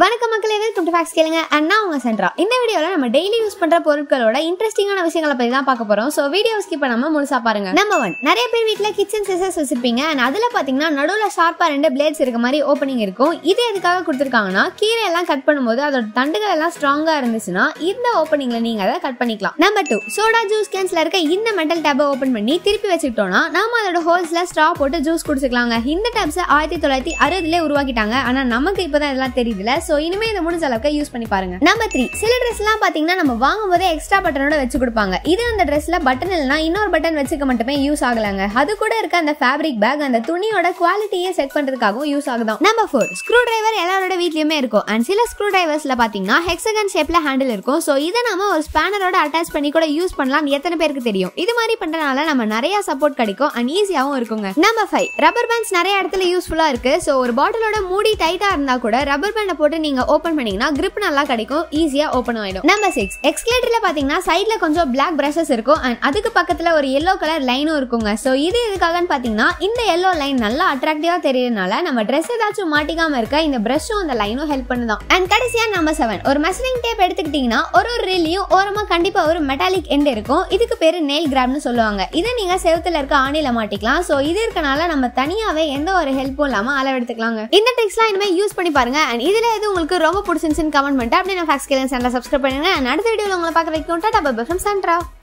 வணக்கம் மக்களே welcome to facts கேளுங்க அண்ணா உங்க சென்ட்ரா இந்த வீடியோவில் நம்ம டெய்லி யூஸ் பண்ற பொருட்களோட இன்ட்ரெஸ்டிங்கான விஷயங்களை பற்றி தான் பார்க்க போறோம் ஸோ வீடியோ ஸ்கிப் பண்ணாம முழுசா பாருங்க நம்பர் ஒன் நிறைய பேர் வீட்டில் கிச்சன் சிசர்ஸ் வச்சிருப்பீங்க அண்ட் அதில் பாத்தீங்கன்னா நடுவில் ஷார்ப்பாக ரெண்டு பிளேட்ஸ் இருக்க மாதிரி ஓப்பனிங் இருக்கும் இது எதுக்காக கொடுத்துருக்காங்கன்னா கீரை எல்லாம் கட் பண்ணும்போது அதோட தண்டுகள் எல்லாம் ஸ்ட்ராங்காக இருந்துச்சுன்னா இந்த ஓப்பனிங்ல நீங்க அதை கட் பண்ணிக்கலாம் நம்பர் டூ சோடா ஜூஸ் கேன்ஸ்ல இருக்க இந்த மெட்டல் டேப்பை ஓப்பன் பண்ணி திருப்பி வச்சுக்கிட்டோம்னா நம்ம அதோட ஹோல்ஸ்ல ஸ்ட்ரா போட்டு ஜூஸ் குடிச்சுக்கலாங்க இந்த டேப்ஸ் ஆயிரத்தி தொள்ளாயிரத்தி அறுபதுலேயே உருவாக்கிட்டாங்க ஆனால் நமக்கு இப்பதான் இதெல்லாம் தெரியுதுல ஸோ இனிமே இந்த முடிஞ்ச அளவுக்கு யூஸ் பண்ணி பாருங்க நம்பர் த்ரீ சில ட்ரெஸ் எல்லாம் பாத்தீங்கன்னா நம்ம வாங்கும் போதே எக்ஸ்ட்ரா பட்டனோட வச்சு கொடுப்பாங்க இது அந்த ட்ரெஸ்ல பட்டன் இல்லைன்னா இன்னொரு பட்டன் வச்சுக்க மட்டுமே யூஸ் ஆகலாங்க அது கூட இருக்க அந்த ஃபேப்ரிக் பேக் அந்த துணியோட குவாலிட்டியை செக் பண்றதுக்காகவும் யூஸ் ஆகுதான் நம்பர் ஃபோர் ஸ்க்ரூ டிரைவர் எல்லாரோட வீட்லயுமே இருக்கும் அண்ட் சில ஸ்க்ரூ டிரைவர்ஸ்ல பாத்தீங்கன்னா ஹெக்ஸகன் ஷேப்ல ஹேண்டில் இருக்கும் ஸோ இதை நம்ம ஒரு ஸ்பேனரோட அட்டாச் பண்ணி கூட யூஸ் பண்ணலாம் எத்தனை பேருக்கு தெரியும் இது மாதிரி பண்றதுனால நம்ம நிறைய சப்போர்ட் கிடைக்கும் அண்ட் ஈஸியாகவும் இருக்குங்க நம்பர் ஃபைவ் ரப்பர் பேண்ட்ஸ் நிறைய இடத்துல யூஸ்ஃபுல்லா இருக்கு ஸோ ஒரு பாட்டிலோட மூடி டைட்டா இருந்தா கூட ரப்பர் பேண்டை போட்டு போட்டு நீங்கள் ஓப்பன் பண்ணிங்கன்னா கிரிப் நல்லா கிடைக்கும் ஈஸியாக ஓப்பன் ஆகிடும் நம்பர் சிக்ஸ் எக்ஸ்கலேட்டரில் பார்த்தீங்கன்னா சைடில் கொஞ்சம் பிளாக் பிரஷஸ் இருக்கும் அண்ட் அதுக்கு பக்கத்தில் ஒரு எல்லோ கலர் லைனும் இருக்குங்க ஸோ இது எதுக்காகன்னு பார்த்தீங்கன்னா இந்த எல்லோ லைன் நல்லா அட்ராக்டிவாக தெரியறதுனால நம்ம ட்ரெஸ் ஏதாச்சும் மாட்டிக்காமல் இருக்க இந்த ப்ரஷும் அந்த லைனும் ஹெல்ப் பண்ணுதான் அண்ட் கடைசியாக நம்பர் செவன் ஒரு மெஷரிங் டேப் எடுத்துக்கிட்டிங்கன்னா ஒரு ஒரு ரீல்லையும் ஓரமாக கண்டிப்பாக ஒரு மெட்டாலிக் எண்ட் இருக்கும் இதுக்கு பேர் நெயில் கிராப்னு சொல்லுவாங்க இதை நீங்கள் செவத்தில் இருக்க ஆணில மாட்டிக்கலாம் ஸோ இது இருக்கனால நம்ம தனியாகவே எந்த ஒரு ஹெல்ப்பும் இல்லாமல் அளவெடுத்துக்கலாங்க இந்த ட்ரிக்ஸ்லாம் இனிமேல் யூஸ் பண்ணி பாருங்க அண்ட் இதில் இது உங்களுக்கு ரொம்ப பிடிச்சிருந்துச்சின்னு கமெண்ட் பண்ணிட்டு அப்படியே நான் ஃபேக்ஸ் கேளுங்க சேனலை சப்ஸ்கிரைப் பண்ணுங்கள் அடுத்த வீடியோவில் உங்களை பார்க்க வைக்கும் டாடா பை ஃப்ரம் சன்ட்ரா